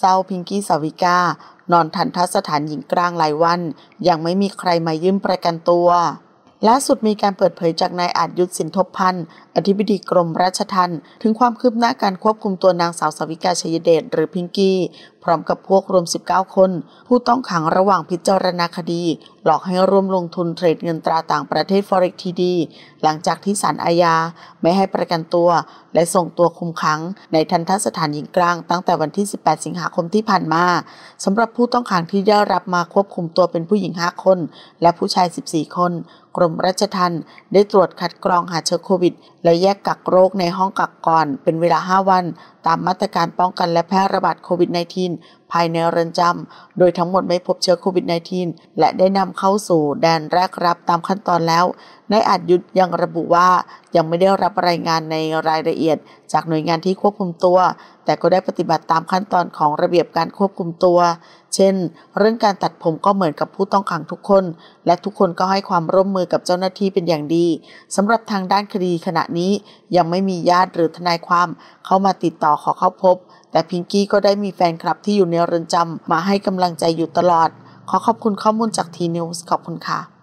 เศร้าพิงกี้สาวิกานอนทันทสถานหญิงกลางหลายวัน ยังไม่มีใครมายืมประกันตัวล่าสุดมีการเปิดเผยจากนายอาจยุทธสินทบพันธ์อธิบดีกรมราชทัณฑ์ถึงความคืบหน้าการควบคุมตัวนางสาวสวิกาชยเดชหรือพิงกี้ พร้อมกับพวกรวม 19 คน ผู้ต้องขังระหว่างพิจารณาคดีหลอกให้ร่วมลงทุนเทรดเงินตราต่างประเทศ Forex TD หลังจากที่ศาลอาญา ไม่ให้ประกันตัว และส่งตัวคุมขังในทันทสถานหญิงกลาง ตั้งแต่วันที่ 18 สิงหาคมที่ผ่านมาสำหรับผู้ต้องขังที่ได้รับมาควบคุมตัวเป็นผู้หญิง 5 คน และผู้ชาย 14 คนกรมราชทัณฑ์ได้ตรวจคัดกรองหาเชื้อโควิด และแยกกักโรคในห้องกักก่อน เป็นเวลา 5 วันตามมาตรการป้องกันและแพร่ระบาดโควิด -19 ภายในเรือนจำโดยทั้งหมดไม่พบเชื้อโควิด -19 และได้นำเข้าสู่แดนแรกรับตามขั้นตอนแล้วนายอาจยุทธยังระบุว่ายังไม่ได้รับรายงานในรายละเอียด จากหน่วยงานที่ควบคุมตัว แต่ก็ได้ปฏิบัติตามขั้นตอนของระเบียบการควบคุมตัว เช่น เรื่องการตัดผมก็เหมือนกับผู้ต้องขังทุกคน และทุกคนก็ให้ความร่วมมือกับเจ้าหน้าที่เป็นอย่างดีสำหรับทางด้านคดีขณะนี้ ยังไม่มีญาติหรือทนายความ เข้ามาติดต่อขอเข้าพบ แต่พิงกี้ก็ได้มีแฟนคลับที่อยู่ในเรือนจำมาให้กำลังใจอยู่ตลอด ขอขอบคุณข้อมูลจากทีนิวส์ขอบคุณค่ะ